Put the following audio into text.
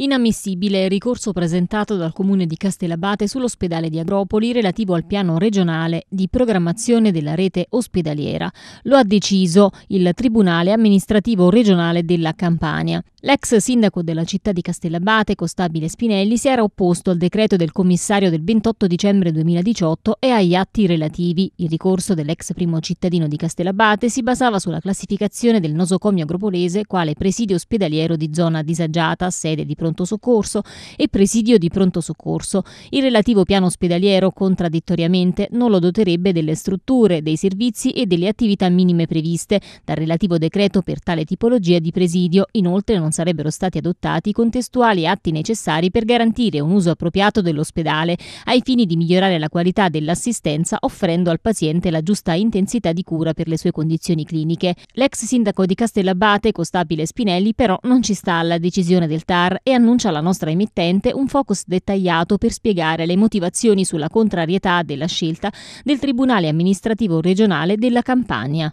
Inammissibile il ricorso presentato dal Comune di Castellabate sull'ospedale di Agropoli relativo al piano regionale di programmazione della rete ospedaliera. Lo ha deciso il Tribunale amministrativo regionale della Campania. L'ex sindaco della città di Castellabate, Costabile Spinelli, si era opposto al decreto del commissario del 28 dicembre 2018 e agli atti relativi. Il ricorso dell'ex primo cittadino di Castellabate si basava sulla classificazione del nosocomio agropolese quale presidio ospedaliero di zona disagiata, sede di pronto soccorso e presidio di pronto soccorso. Il relativo piano ospedaliero, contraddittoriamente, non lo doterebbe delle strutture, dei servizi e delle attività minime previste dal relativo decreto per tale tipologia di presidio. Inoltre non non sarebbero stati adottati i contestuali atti necessari per garantire un uso appropriato dell'ospedale ai fini di migliorare la qualità dell'assistenza offrendo al paziente la giusta intensità di cura per le sue condizioni cliniche. L'ex sindaco di Castellabate, Costabile Spinelli, però non ci sta alla decisione del TAR e annuncia alla nostra emittente un focus dettagliato per spiegare le motivazioni sulla contrarietà della scelta del Tribunale amministrativo regionale della Campania.